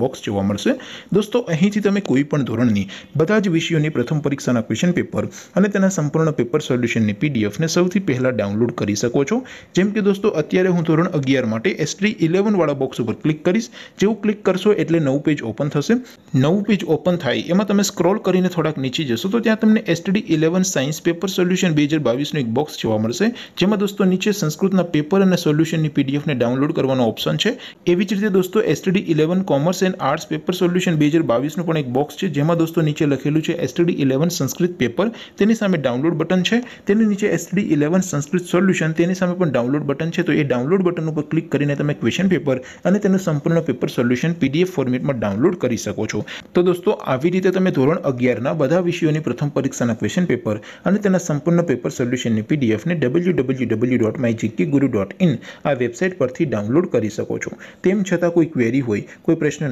box જોવા મળશે દોસ્તો અહીંથી તમને કોઈપણ ધોરણની બધા જ વિષયોની પ્રથમ પરીક્ષાના ક્વેશ્ચન પેપર અને તેના સંપૂર્ણ પેપર સોલ્યુશનની પીડીએફ ને સૌથી પહેલા ડાઉનલોડ કરી શકો છો જેમ કે દોસ્તો અત્યારે હું ધોરણ 11 માટે HST 11 વાળો બોક્સ ઉપર ક્લિક કરીશ જેવું ક્લિક કરશો એટલે નવું પેજ ઓપન થશે નવું પેજ ઓપન થાય એમાં તમે સ્ક્રોલ કરીને થોડાક નીચે જશો તો ત્યાં તમને STD 11 સાયન્સ પેપર સોલ્યુશન 2022 નો એક બોક્સ જોવા મળશે જેમાં દોસ્તો નીચે સંસ્કૃતના પેપર અને સોલ્યુશનની પીડીએફ ને ડાઉનલોડ કરવાનો ઓપ્શન છે આવી જ રીતે દોસ્તો STD 11 commerce in arts paper solution 2022 નું પણ એક બોક્સ છે જે માં દોસ્તો નીચે લખેલું છે STD 11 સંસ્કૃત પેપર તેની સામે ડાઉનલોડ બટન છે તેની નીચે STD 11 સંસ્કૃત સોલ્યુશન તેની સામે પણ ડાઉનલોડ બટન છે તો એ ડાઉનલોડ બટન ઉપર ક્લિક કરીને તમે ક્વેશ્ચન પેપર અને તેનો સંપૂર્ણનો પેપર સોલ્યુશન PDF ફોર્મેટમાં ડાઉનલોડ કરી શકો છો તો દોસ્તો આવી રીતે તમે ધોરણ 11 ના બધા વિષયોની પ્રથમ પરીક્ષાના ક્વેશ્ચન પેપર અને તેના સંપૂર્ણ પેપર સોલ્યુશનની PDF ને www.mygkguru.in આ વેબસાઈટ પરથી ડાઉનલોડ કરી શકો છો તેમ છતાં કોઈ ક્વેરી હોય કોઈ પ્રશ્ન